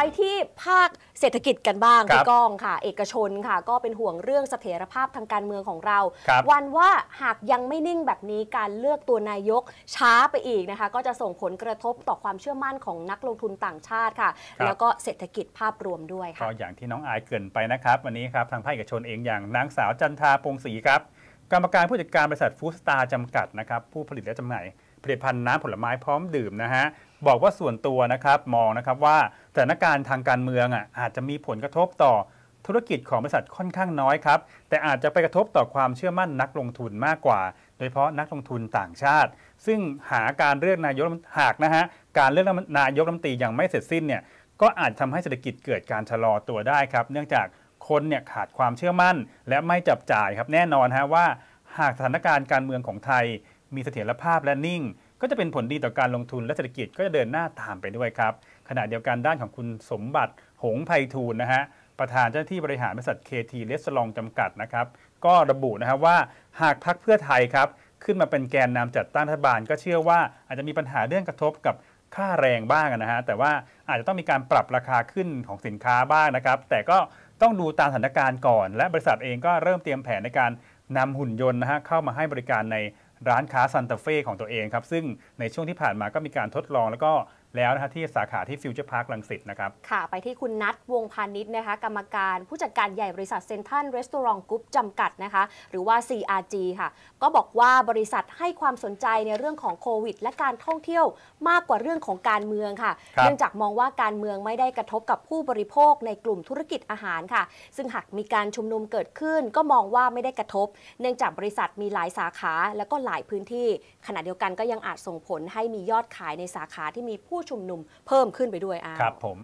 ไปที่ภาคเศรษฐกิจกันบ้างพี่ก้องค่ะ เอกชนค่ะ ก็เป็นห่วงเรื่องเสถียรภาพทางการเมืองของเรา วันว่าหากยังไม่นิ่งแบบนี้การเลือกตัวนายกช้าไปอีกนะคะ ก็จะส่งผลกระทบต่อความเชื่อมั่นของนักลงทุนต่างชาติค่ะ แล้วก็เศรษฐกิจภาพรวมด้วยค่ะก็อย่างที่น้องอายเกินไปนะครับ วันนี้ครับทางภาคเอกชนเองอย่างนางสาวจันทาปงศรีครับ กรรมการผู้จัดการบริษัทฟูสตาร์จำกัดนะครับผู้ผลิตและจำหน่ายผลิตภัณฑ์น้ำผลไม้พร้อมดื่มนะฮะบอกว่าส่วนตัวนะครับมองนะครับว่าสถานการณ์ทางการเมืองอ่ะอาจจะมีผลกระทบต่อธุรกิจของบริษัทค่อนข้างน้อยครับแต่อาจจะไปกระทบต่อความเชื่อมั่นนักลงทุนมากกว่า โดยเฉพาะนักลงทุนต่างชาติ ซึ่งหาการเลือกนายกหากนะฮะการเลือกนายกรัฐมนตรียังไม่เสร็จสิ้นเนี่ยก็อาจทำให้เศรษฐกิจเกิดการชะลอตัวได้ครับเนื่องจากคนเนี่ยขาดความเชื่อมั่นและไม่จับจ่ายครับแน่นอนฮะว่าหากสถานการณ์การเมืองของไทย มีเสถียรภาพและนิ่งก็จะเป็นผลดีต่อการลงทุนและเศรษฐกิจก็จะเดินหน้าตามไปด้วยครับขณะเดียวกันด้านของคุณสมบัติ หงไพฑูรย์นะฮะ ประธานเจ้าหน้าที่บริหารบริษัทเคทีเลสลองจำกัดนะครับ ก็ระบุนะครับว่าหากพักเพื่อไทยครับ ขึ้นมาเป็นแกนนำจัดตั้งรัฐบาลก็เชื่อว่า อาจจะมีปัญหาเรื่องกระทบกับค่าแรงบ้างนะฮะแต่ว่าอาจจะต้องมีการปรับราคาขึ้นของสินค้าบ้างนะครับ แต่ก็ต้องดูตามสถานการณ์ก่อน และบริษัทเองก็เริ่มเตรียมแผนในการนำหุ่นยนต์นะฮะเข้ามาให้บริการในร้านค้าซันตาเฟ่ของตัวเองครับ ซึ่งในช่วงที่ผ่านมาก็มีการทดลองแล้วก็แล้วนะครับที่สาขาที่ฟิวเจอร์พาร์คลังสิตนะครับ ค่ะไปที่คุณนัทวงพาณิชย์นะคะกรรมการ ผู้จัดการใหญ่บริษัทเซนทันรีสตอรองกรุ๊ปจำกัดนะคะ หรือว่า CRG ค่ะ ก็บอกว่าบริษัทให้ความสนใจในเรื่องของโควิดและการท่องเที่ยวมากกว่าเรื่องของการเมืองค่ะ เนื่องจากมองว่าการเมืองไม่ได้กระทบกับผู้บริโภคในกลุ่มธุรกิจอาหารค่ะ ซึ่งหากมีการชุมนุมเกิดขึ้น ก็มองว่าไม่ได้กระทบ เนื่องจากบริษัทมีหลายสาขา และก็หลายพื้นที่ ขณะเดียวกันก็ยังอาจส่งผลให้มียอดขายในสาขาที่มีผูู้้ชุมนุมเพิ่มขึ้นไปด้วยอ่าครับผม